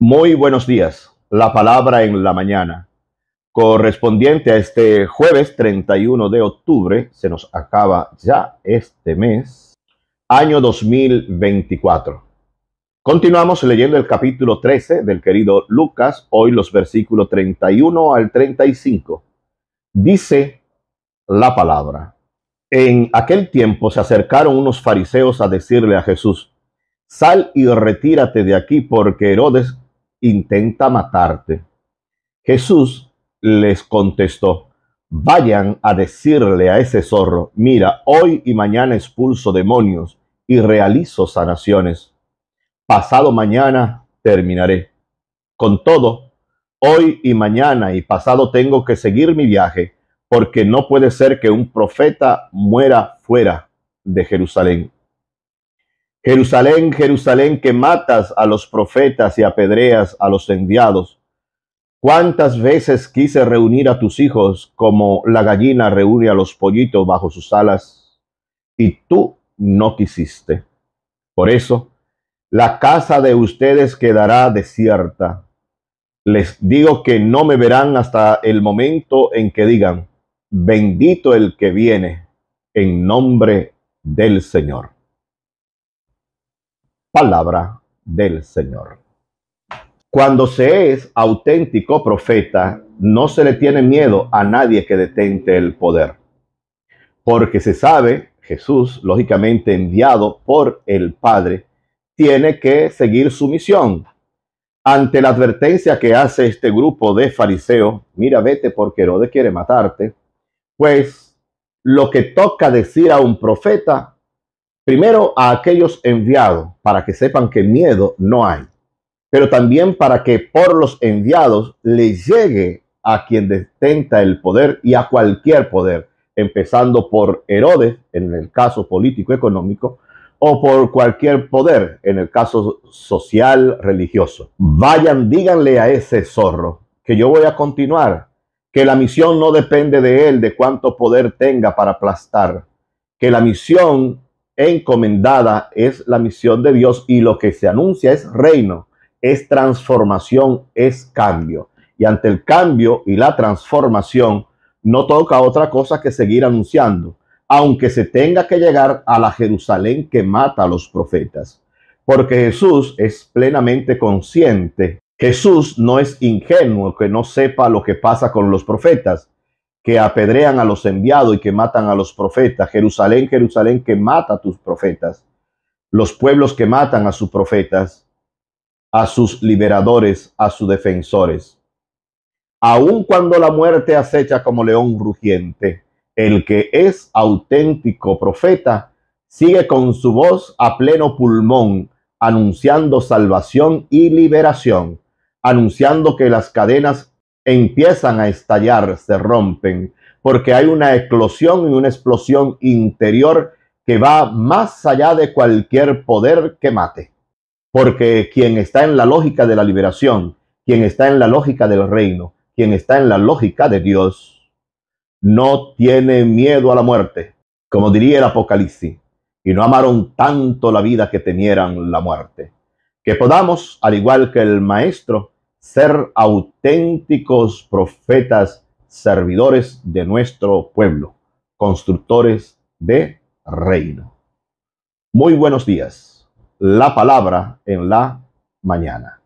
Muy buenos días. La palabra en la mañana. Correspondiente a este jueves 31 de octubre, se nos acaba ya este mes, año 2024. Continuamos leyendo el capítulo 13 del querido Lucas, hoy los versículos 31 al 35. Dice la palabra. En aquel tiempo se acercaron unos fariseos a decirle a Jesús, Sal y retírate de aquí porque Herodes intenta matarte. Jesús les contestó, vayan a decirle a ese zorro, mira, hoy y mañana expulso demonios y realizo sanaciones. Pasado mañana terminaré. Con todo, hoy y mañana y pasado tengo que seguir mi viaje, porque no puede ser que un profeta muera fuera de Jerusalén. Jerusalén, Jerusalén, que matas a los profetas y apedreas a los enviados. ¿Cuántas veces quise reunir a tus hijos como la gallina reúne a los pollitos bajo sus alas? Y tú no quisiste. Por eso, la casa de ustedes quedará desierta. Les digo que no me verán hasta el momento en que digan, bendito el que viene en nombre del Señor palabra del Señor. Cuando se es auténtico profeta, no se le tiene miedo a nadie que detente el poder, porque se sabe, Jesús, lógicamente enviado por el Padre, tiene que seguir su misión. Ante la advertencia que hace este grupo de fariseos, mira, vete porque Herodes quiere matarte, pues lo que toca decir a un profeta Primero a aquellos enviados para que sepan que miedo no hay, pero también para que por los enviados les llegue a quien detenta el poder y a cualquier poder, empezando por Herodes en el caso político-económico o por cualquier poder en el caso social, religioso. Vayan, díganle a ese zorro que yo voy a continuar, que la misión no depende de él, de cuánto poder tenga para aplastar, que la misión encomendada es la misión de Dios y lo que se anuncia es reino, es transformación, es cambio. Y ante el cambio y la transformación no toca otra cosa que seguir anunciando, aunque se tenga que llegar a la Jerusalén que mata a los profetas. Porque Jesús es plenamente consciente. Jesús no es ingenuo que no sepa lo que pasa con los profetas que apedrean a los enviados y que matan a los profetas. Jerusalén, Jerusalén, que mata a tus profetas. Los pueblos que matan a sus profetas, a sus liberadores, a sus defensores. Aun cuando la muerte acecha como león rugiente, el que es auténtico profeta sigue con su voz a pleno pulmón, anunciando salvación y liberación, anunciando que las cadenas empiezan a estallar, se rompen, porque hay una eclosión y una explosión interior que va más allá de cualquier poder que mate. Porque quien está en la lógica de la liberación, quien está en la lógica del reino, quien está en la lógica de Dios, no tiene miedo a la muerte, como diría el Apocalipsis, y no amaron tanto la vida que temieran la muerte. Que podamos, al igual que el Maestro, ser auténticos profetas, servidores de nuestro pueblo, constructores de reino. Muy buenos días. La palabra en la mañana.